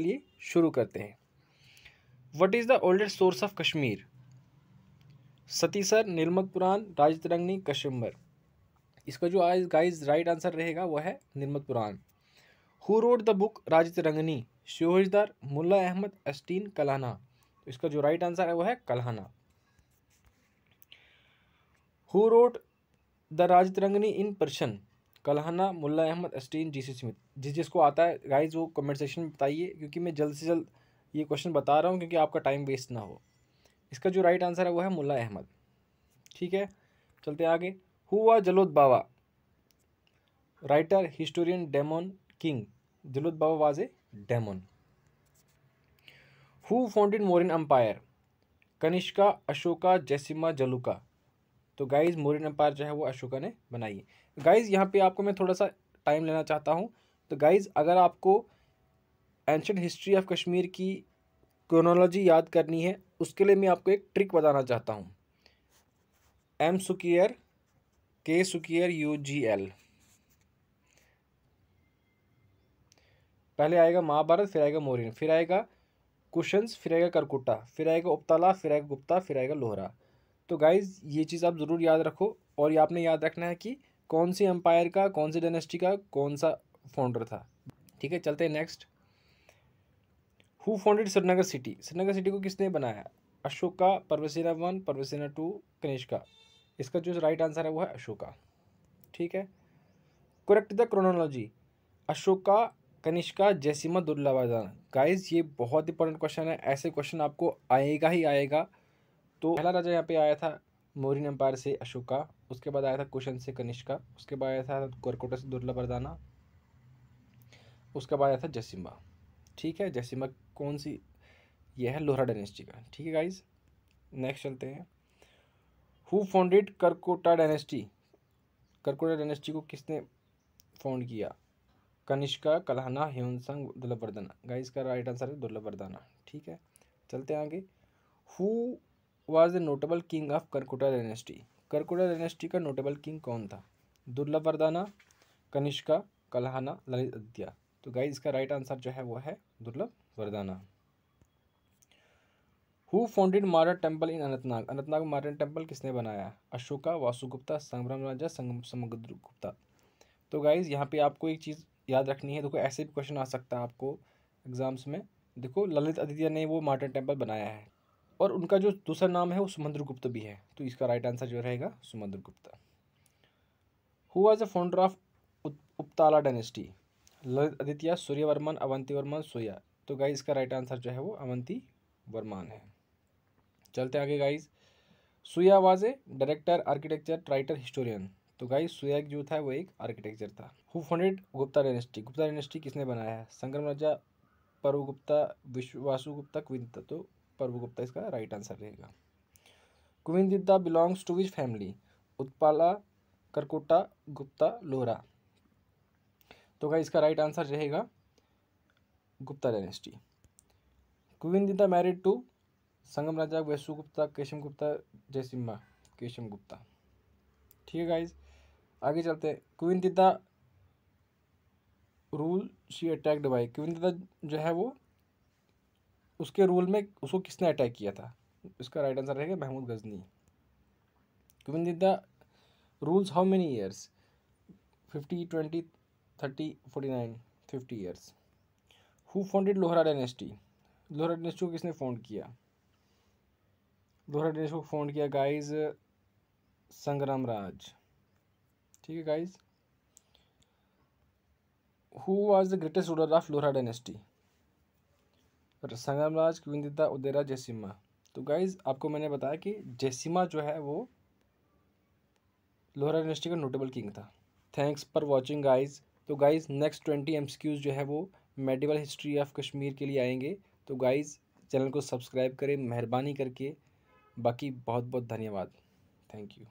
लिए शुरू करते हैं what is the oldest source of Kashmir Satisar निर्मक पुराण राज तिरंगनी कश्यम्बर इसका जो आज गाइज राइट आंसर रहेगा वह है निर्मक पुराण who wrote the book Rajatarangini शोहजदार मुल्ला अहमद अस्टीन कलाना तो इसका जो राइट आंसर है वह है Kalhana who wrote the Rajatarangini in Persian Kalhana Mulla Ahmad अस्टीन जी सी स्मिथ जिस जिसको आता है गाइज वो कमेंट सेक्शन में बताइए क्योंकि मैं जल्द से जल्द ये क्वेश्चन बता रहा हूँ क्योंकि आपका टाइम वेस्ट ना हो इसका जो राइट आंसर है वो है मुल्ला अहमद ठीक है चलते आगे हुआ Jalodbhava writer historian demon king Jalodbhava was a demon who founded Mauryan empire Kanishka Ashoka Jayasimha Jaluka तो गाइज़ मौर्यन एम्पायर जो है वो अशोका ने बनाई है गाइज़ यहाँ पे आपको मैं थोड़ा सा टाइम लेना चाहता हूँ तो गाइज़ अगर आपको एंशंट हिस्ट्री ऑफ कश्मीर की क्रोनोलॉजी याद करनी है उसके लिए मैं आपको एक ट्रिक बताना चाहता हूँ एम सुकियर के सुकियर यू जी एल पहले आएगा महाभारत फिर आएगा मोरिन फिर आएगा कुशंस फिर आएगा करकुटा फिर आएगा उपताला फिर आएगा गुप्ता फिर आएगा लोहरा तो गाइज़ ये चीज़ आप ज़रूर याद रखो और ये आपने याद रखना है कि कौन सी एम्पायर का कौन सी डायनेस्टी का कौन सा फाउंडर था ठीक है चलते हैं next who founded Srinagar city Srinagar city को किसने बनाया अशोका परवसेना वन परवसेना टू कनिष्का इसका जो राइट आंसर है वो है अशोका ठीक है correct the chronology Ashoka Kanishka Jayasimha Durlabhavardhana guys ये बहुत इंपॉर्टेंट क्वेश्चन है ऐसे क्वेश्चन आपको आएगा ही आएगा तो पहला राजा यहाँ पे आया था मौर्यन एम्पायर से अशोका उसके बाद आया था कुशन से कनिष्का उसके बाद आया था कोरकोटा से बरदाना उसके बाद आया था जसीमा ठीक है जसीमा कौन सी यह है लोहरा डायनेस्टी का ठीक है गाइज नेक्स्ट चलते हैं who founded Karkota dynasty Karkota dynasty को किसने फाउंड किया कनिष्का कलहना हेमसंग वर्धना गाइज का राइट आंसर है दुर्लभ दुर्लभवर्धना ठीक है चलते हैं आगे who was the notable king of Karkota dynasty Karkota dynasty का नोटेबल किंग कौन था दुर्लभ वरदाना कनिष्का कलहाना ललित अद्या तो गाइज इसका राइट आंसर जो है वो है Durlabha Vardhana who founded Martand temple in Anantnag Anantnag Martand temple किसने बनाया अशोका वासुगुप्ता संग्राम राजा समुद्र गुप्ता तो गाइज यहाँ पे आपको एक चीज़ याद रखनी है देखो ऐसे भी क्वेश्चन आ सकता है आपको एग्जाम्स में देखो ललित आदित्य ने वो मार्टन टेम्पल बनाया है और उनका जो दूसरा नाम है वो सुमंद्र गुप्त भी है तो इसका राइट आंसर जो रहेगा सुमंद्र गुप्त who was a founder of उपताला डायनेस्टी ललित आदित्य सूर्य वर्मन अवंती वर्मन सोया तो गाइज इसका राइट आंसर जो है वो अवंती वर्मान है चलते आगे guys Suyya was a director architecture writer historian तो गाइज सुया जो था वो एक आर्किटेक्चर था who founded Gupta dynasty Gupta dynasty किसने बनाया है संगम राजा परुगुप्ता विश्ववासुगुप्ता गुप्ता क्विंता तो प्रभु गुप्ता तो इसका राइट आंसर रहेगा queen belongs to which family Utpala Karkota Gupta Lohara तो क्या इसका राइट आंसर रहेगा गुप्ता डायनेस्टी कुविंदिदा मैरिड टू संगम राजा वैश्व गुप्ता केशम गुप्ता जयसिम्मा केशम गुप्ता ठीक है गाइज आगे चलते हैं queen rule she attacked by queen जो है वो उसके रूल में उसको किसने अटैक किया था इसका राइट आंसर रहेगा Mahmud Ghazni queen the rules how many years fifty twenty thirty forty nine fifty years who founded Lohara dynasty Lohara dynasty को किसने फाउंड किया लोहरा डाइनेस्टी को फाउंड किया गाइज संग्राम राज ठीक है guys who was the greatest ruler of Lohara dynasty Sangramaraja कुविंदिता उदेरा जयसीमा तो गाइज़ आपको मैंने बताया कि जयसीमा जो है वो लोहरा यूनिवर्सिटी का नोटेबल किंग था थैंक्स फॉर वॉचिंग गाइज़ तो गाइज़ नेक्स्ट ट्वेंटी एम जो है वो मेडिकल हिस्ट्री ऑफ कश्मीर के लिए आएंगे तो गाइज़ चैनल को सब्सक्राइब करें मेहरबानी करके बाकी बहुत बहुत धन्यवाद थैंक यू